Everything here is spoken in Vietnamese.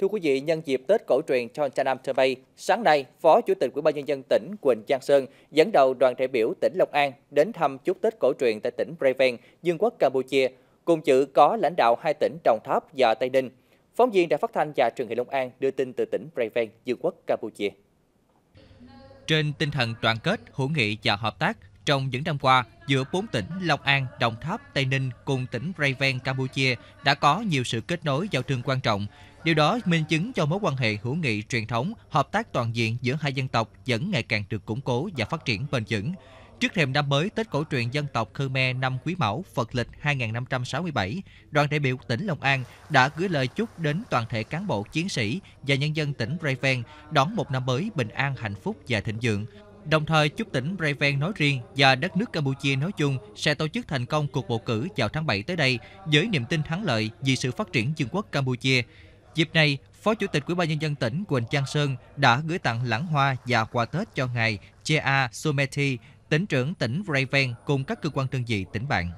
Thưa quý vị, nhân dịp Tết cổ truyền Chon Chanam Bay, sáng nay, Phó Chủ tịch Ủy ban nhân dân tỉnh Quỳnh Giang Sơn dẫn đầu đoàn đại biểu tỉnh Long An đến thăm chúc Tết cổ truyền tại tỉnh Prey Veng, Dương quốc Campuchia, cùng dự có lãnh đạo hai tỉnh Đồng Tháp và Tây Ninh. Phóng viên Đài Phát thanh và Truyền hình Long An đưa tin từ tỉnh Prey Veng, Dương quốc Campuchia. Trên tinh thần đoàn kết, hữu nghị và hợp tác, trong những năm qua, giữa bốn tỉnh Long An, Đồng Tháp, Tây Ninh cùng tỉnh Rayven, Campuchia đã có nhiều sự kết nối giao thương quan trọng. Điều đó minh chứng cho mối quan hệ hữu nghị truyền thống, hợp tác toàn diện giữa hai dân tộc vẫn ngày càng được củng cố và phát triển bền vững. Trước thềm năm mới Tết cổ truyền dân tộc Khmer năm Quý Mão Phật lịch 2567, đoàn đại biểu tỉnh Long An đã gửi lời chúc đến toàn thể cán bộ chiến sĩ và nhân dân tỉnh Rayven đón một năm mới bình an, hạnh phúc và thịnh vượng đồng thời chúc tỉnh Breven nói riêng và đất nước Campuchia nói chung sẽ tổ chức thành công cuộc bầu cử vào tháng 7 tới đây với niềm tin thắng lợi vì sự phát triển dân quốc Campuchia. Dịp này, Phó Chủ tịch Ủy ban nhân dân tỉnh Quỳnh Trang Sơn đã gửi tặng lãng hoa và quà Tết cho ngài Chea Sumeti, tỉnh trưởng tỉnh Breven cùng các cơ quan đơn vị tỉnh bạn.